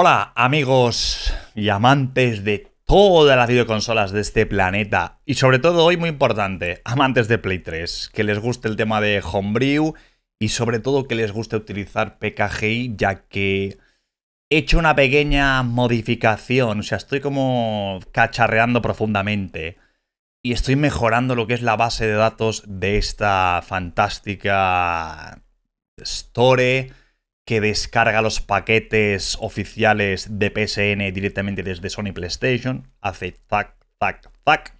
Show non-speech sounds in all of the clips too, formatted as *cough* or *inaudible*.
Hola amigos y amantes de todas las videoconsolas de este planeta y sobre todo hoy muy importante, amantes de Play 3, que les guste el tema de Homebrew y sobre todo que les guste utilizar PKGI ya que he hecho una pequeña modificación, o sea, estoy como cacharreando profundamente y estoy mejorando lo que es la base de datos de esta fantástica store que descarga los paquetes oficiales de PSN directamente desde Sony PlayStation. Hace zac, tac, zac.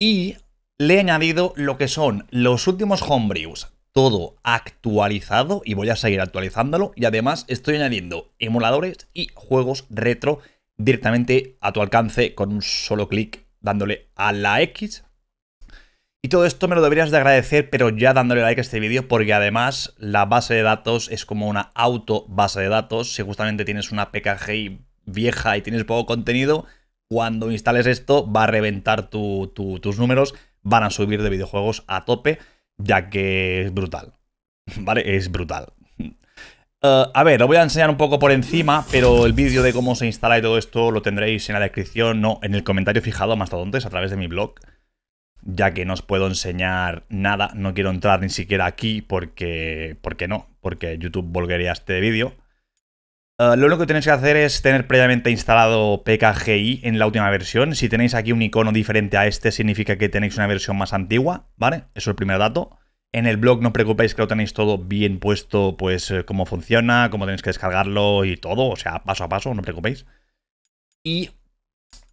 Y le he añadido lo que son los últimos homebrews. Todo actualizado y voy a seguir actualizándolo. Y además estoy añadiendo emuladores y juegos retro directamente a tu alcance con un solo clic dándole a la X y todo esto me lo deberías de agradecer, pero ya dándole like a este vídeo, porque además la base de datos es como una auto base de datos. Si justamente tienes una PKG vieja y tienes poco contenido, cuando instales esto va a reventar tus números, van a subir de videojuegos a tope, ya que es brutal. *laughs* ¿Vale? Es brutal. *laughs* Eh, a ver, lo voy a enseñar un poco por encima, pero el vídeo de cómo se instala y todo esto lo tendréis en la descripción, no, en el comentario fijado a Mastodontes a través de mi blog ya que no os puedo enseñar nada, no quiero entrar ni siquiera aquí porque, qué no, porque YouTube volvería a este vídeo. Eh, lo único que tenéis que hacer es tener previamente instalado PKGI en la última versión. Si tenéis aquí un icono diferente a este, significa que tenéis una versión más antigua, ¿vale? Eso es el primer dato. En el blog no os preocupéis que lo tenéis todo bien puesto, pues eh, cómo funciona, cómo tenéis que descargarlo y todo, o sea, paso a paso, no os preocupéis. Y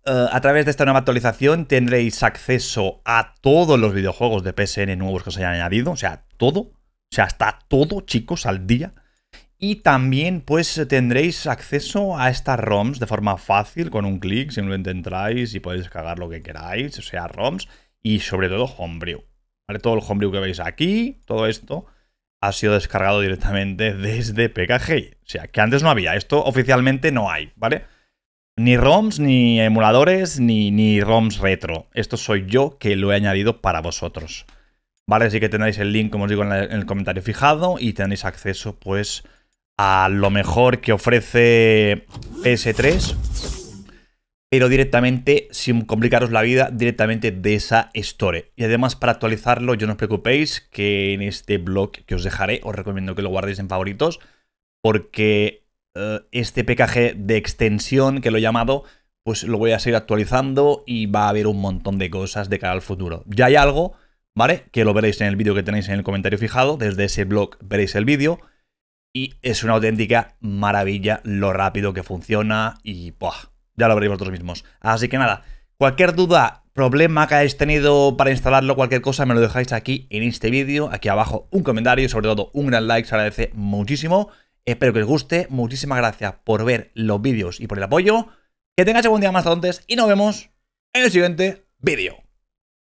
eh, a través de esta nueva actualización tendréis acceso a todos los videojuegos de PSN nuevos que se hayan añadido, o sea, todo, o sea, está todo, chicos, al día. Y también pues tendréis acceso a estas ROMs de forma fácil, con un clic, simplemente entráis y podéis descargar lo que queráis, o sea, ROMs y sobre todo Homebrew. ¿Vale? Todo el Homebrew que veis aquí, todo esto ha sido descargado directamente desde PKG. O sea, que antes no había, esto oficialmente no hay, ¿vale? Ni ROMs, ni emuladores, ni, ni ROMs retro. Esto soy yo que lo he añadido para vosotros. ¿Vale? Así que tenéis el link, como os digo, en, el comentario fijado y tenéis acceso, pues, a lo mejor que ofrece PS3 pero directamente, sin complicaros la vida, directamente de esa store. Y además, para actualizarlo, yo no os preocupéis que en este blog que os dejaré, os recomiendo que lo guardéis en favoritos, porque eh, este PKG de extensión que lo he llamado, pues lo voy a seguir actualizando y va a haber un montón de cosas de cara al futuro. Ya hay algo, ¿vale? Que lo veréis en el vídeo que tenéis en el comentario fijado, desde ese blog veréis el vídeo. Y es una auténtica maravilla lo rápido que funciona y ya lo veréis vosotros mismos. Así que nada, cualquier duda, problema que hayáis tenido para instalarlo, cualquier cosa, me lo dejáis aquí en este vídeo, aquí abajo un comentario, sobre todo un gran like, se agradece muchísimo. Espero que os guste. Muchísimas gracias por ver los vídeos y por el apoyo. Que tengáis un buen día más antes y nos vemos en el siguiente vídeo.